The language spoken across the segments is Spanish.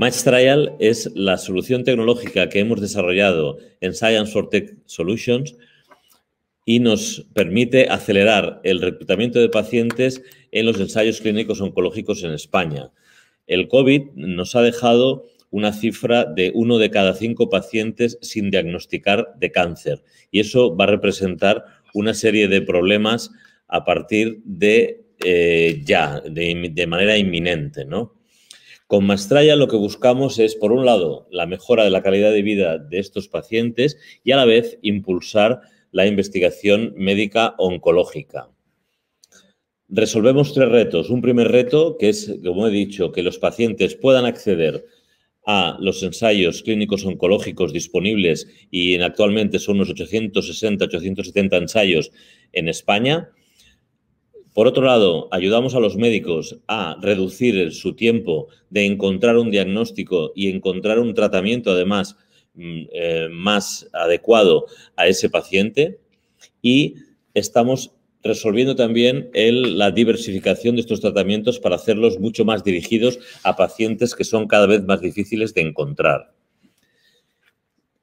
Match Trial es la solución tecnológica que hemos desarrollado en Science for Tech Solutions y nos permite acelerar el reclutamiento de pacientes en los ensayos clínicos oncológicos en España. El COVID nos ha dejado una cifra de uno de cada cinco pacientes sin diagnosticar de cáncer y eso va a representar una serie de problemas a partir de eh, ya, de manera inminente, ¿no? Con Mastraya lo que buscamos es, por un lado, la mejora de la calidad de vida de estos pacientes y a la vez impulsar la investigación médica oncológica. Resolvemos tres retos. Un primer reto, que es, como he dicho, que los pacientes puedan acceder a los ensayos clínicos oncológicos disponibles y actualmente son unos 860-870 ensayos en España por otro lado, ayudamos a los médicos a reducir su tiempo de encontrar un diagnóstico y encontrar un tratamiento, además, mm, eh, más adecuado a ese paciente. Y estamos resolviendo también la diversificación de estos tratamientos para hacerlos mucho más dirigidos a pacientes que son cada vez más difíciles de encontrar.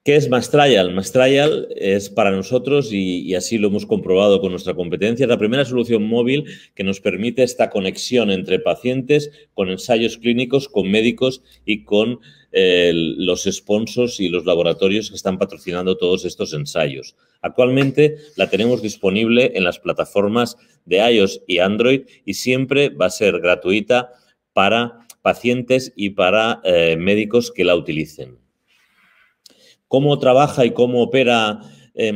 ¿Qué es Mastrial? Mastrial es para nosotros, y, así lo hemos comprobado con nuestra competencia, la primera solución móvil que nos permite esta conexión entre pacientes, con ensayos clínicos, con médicos y con eh, los sponsors y los laboratorios que están patrocinando todos estos ensayos. Actualmente la tenemos disponible en las plataformas de iOS y Android y siempre va a ser gratuita para pacientes y para eh, médicos que la utilicen cómo trabaja y cómo opera eh,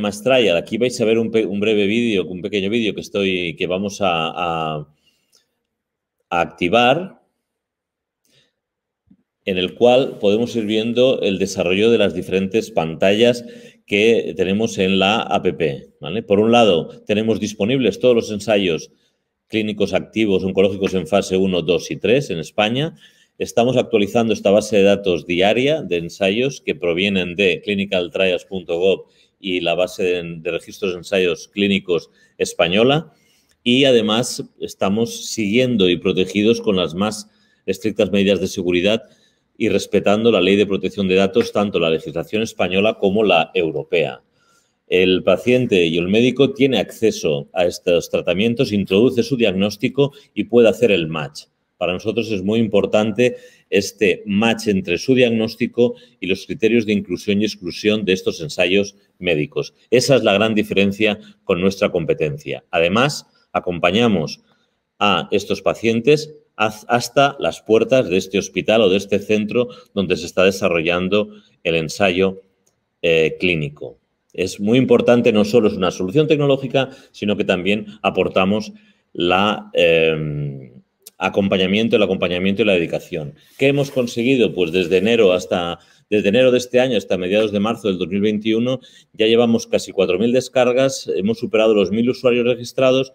Aquí vais a ver un, breve vídeo, un pequeño vídeo que estoy, que vamos a, activar, en el cual podemos ir viendo el desarrollo de las diferentes pantallas que tenemos en la APP. Por un lado, tenemos disponibles todos los ensayos clínicos activos oncológicos en fase 1, 2 y 3 en España Estamos actualizando esta base de datos diaria de ensayos que provienen de clinicaltrials.gov y la base de, registros de ensayos clínicos española. Y además estamos siguiendo y protegidos con las más estrictas medidas de seguridad y respetando la ley de protección de datos, tanto la legislación española como la europea. El paciente y el médico tiene acceso a estos tratamientos, introduce su diagnóstico y puede hacer el match. Para nosotros es muy importante este match entre su diagnóstico y los criterios de inclusión y exclusión de estos ensayos médicos. Esa es la gran diferencia con nuestra competencia. Además, acompañamos a estos pacientes hasta las puertas de este hospital o de este centro donde se está desarrollando el ensayo eh, clínico. Es muy importante, no solo es una solución tecnológica, sino que también aportamos la... Em, acompañamiento, el acompañamiento y la dedicación. ¿Qué hemos conseguido? Pues desde enero hasta desde enero de este año hasta mediados de marzo del 2021 ya llevamos casi 4.000 descargas, hemos superado los 1.000 usuarios registrados,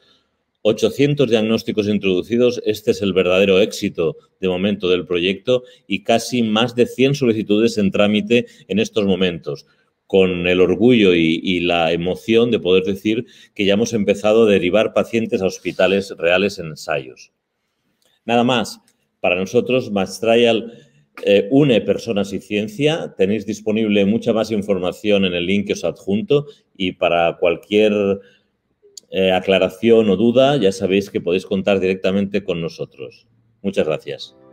800 diagnósticos introducidos, este es el verdadero éxito de momento del proyecto y casi más de 100 solicitudes en trámite en estos momentos con el orgullo y, y, la emoción de poder decir que ya hemos empezado a derivar pacientes a hospitales reales en ensayos. Nada más. Para nosotros, más eh, une personas y ciencia. Tenéis disponible mucha más información en el link que os adjunto y para cualquier eh, aclaración o duda, ya sabéis que podéis contar directamente con nosotros. Muchas gracias.